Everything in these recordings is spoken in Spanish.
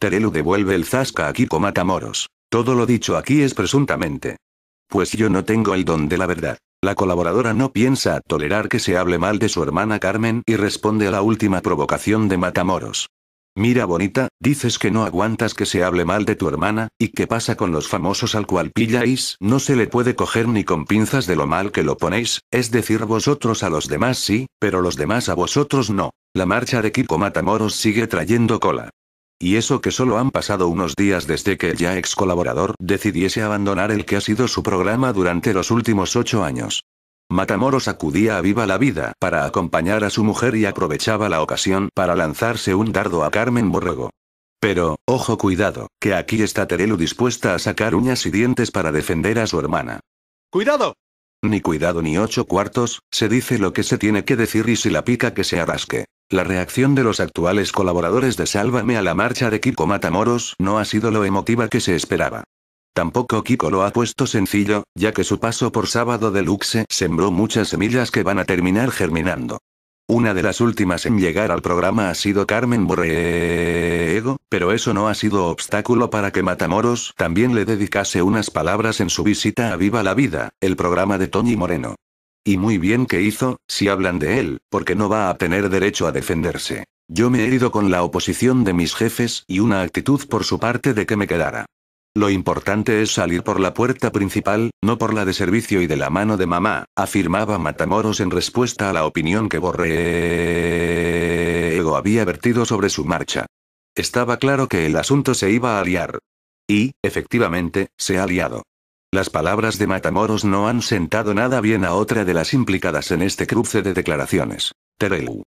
Terelu devuelve el zasca a Kiko Matamoros. Todo lo dicho aquí es presuntamente. Pues yo no tengo el don de la verdad. La colaboradora no piensa tolerar que se hable mal de su hermana Carmen y responde a la última provocación de Matamoros. Mira bonita, dices que no aguantas que se hable mal de tu hermana, y qué pasa con los famosos al cual pilláis, no se le puede coger ni con pinzas de lo mal que lo ponéis, es decir vosotros a los demás sí, pero los demás a vosotros no. La marcha de Kiko Matamoros sigue trayendo cola. Y eso que solo han pasado unos días desde que el ya ex colaborador decidiese abandonar el que ha sido su programa durante los últimos ocho años. Matamoros acudía a viva la vida para acompañar a su mujer y aprovechaba la ocasión para lanzarse un dardo a Carmen Borrego. Pero, ojo cuidado, que aquí está Terelu dispuesta a sacar uñas y dientes para defender a su hermana. ¡Cuidado! Ni cuidado ni ocho cuartos, se dice lo que se tiene que decir y si la pica que se arrasque. La reacción de los actuales colaboradores de Sálvame a la marcha de Kiko Matamoros no ha sido lo emotiva que se esperaba. Tampoco Kiko lo ha puesto sencillo, ya que su paso por Sábado Deluxe sembró muchas semillas que van a terminar germinando. Una de las últimas en llegar al programa ha sido Carmen Borrego, pero eso no ha sido obstáculo para que Matamoros también le dedicase unas palabras en su visita a Viva la Vida, el programa de Tony Moreno. Y muy bien que hizo, si hablan de él, porque no va a tener derecho a defenderse. Yo me he ido con la oposición de mis jefes y una actitud por su parte de que me quedara. Lo importante es salir por la puerta principal, no por la de servicio y de la mano de mamá, afirmaba Matamoros en respuesta a la opinión que Borrego había vertido sobre su marcha. Estaba claro que el asunto se iba a aliar. Y, efectivamente, se ha aliado. Las palabras de Matamoros no han sentado nada bien a otra de las implicadas en este cruce de declaraciones. Terelu.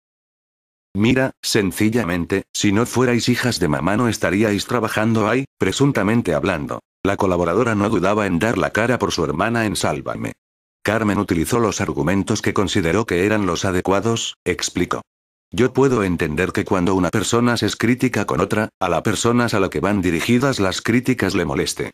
Mira, sencillamente, si no fuerais hijas de mamá no estaríais trabajando ahí, presuntamente hablando. La colaboradora no dudaba en dar la cara por su hermana en Sálvame. Carmen utilizó los argumentos que consideró que eran los adecuados, explicó. Yo puedo entender que cuando una persona se es crítica con otra, a la persona a la que van dirigidas las críticas le moleste.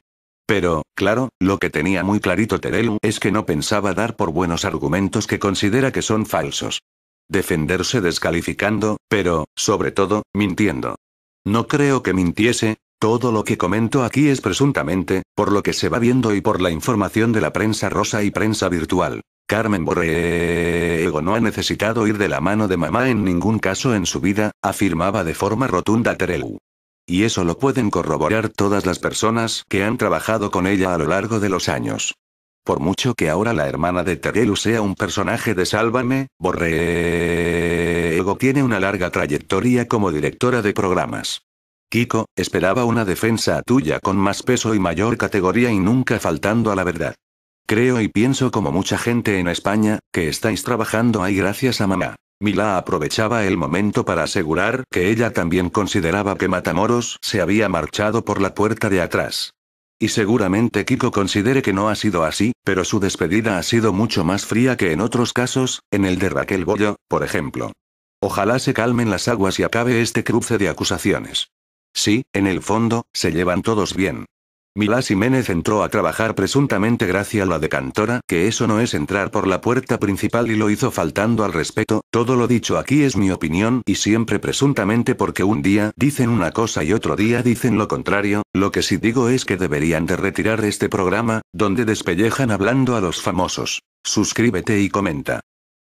Pero, claro, lo que tenía muy clarito Terelu es que no pensaba dar por buenos argumentos que considera que son falsos. Defenderse descalificando, pero, sobre todo, mintiendo. No creo que mintiese, todo lo que comento aquí es presuntamente, por lo que se va viendo y por la información de la prensa rosa y prensa virtual. Carmen Borrego no ha necesitado ir de la mano de mamá en ningún caso en su vida, afirmaba de forma rotunda Terelu y eso lo pueden corroborar todas las personas que han trabajado con ella a lo largo de los años. Por mucho que ahora la hermana de Terelu sea un personaje de Sálvame, Borrego tiene una larga trayectoria como directora de programas. Kiko, esperaba una defensa tuya con más peso y mayor categoría y nunca faltando a la verdad. Creo y pienso como mucha gente en España, que estáis trabajando ahí gracias a mamá. Mila aprovechaba el momento para asegurar que ella también consideraba que Matamoros se había marchado por la puerta de atrás. Y seguramente Kiko considere que no ha sido así, pero su despedida ha sido mucho más fría que en otros casos, en el de Raquel Bollo, por ejemplo. Ojalá se calmen las aguas y acabe este cruce de acusaciones. Sí, en el fondo, se llevan todos bien. Milás Jiménez entró a trabajar presuntamente gracias a la decantora, que eso no es entrar por la puerta principal y lo hizo faltando al respeto, todo lo dicho aquí es mi opinión y siempre presuntamente porque un día dicen una cosa y otro día dicen lo contrario, lo que sí digo es que deberían de retirar este programa, donde despellejan hablando a los famosos. Suscríbete y comenta.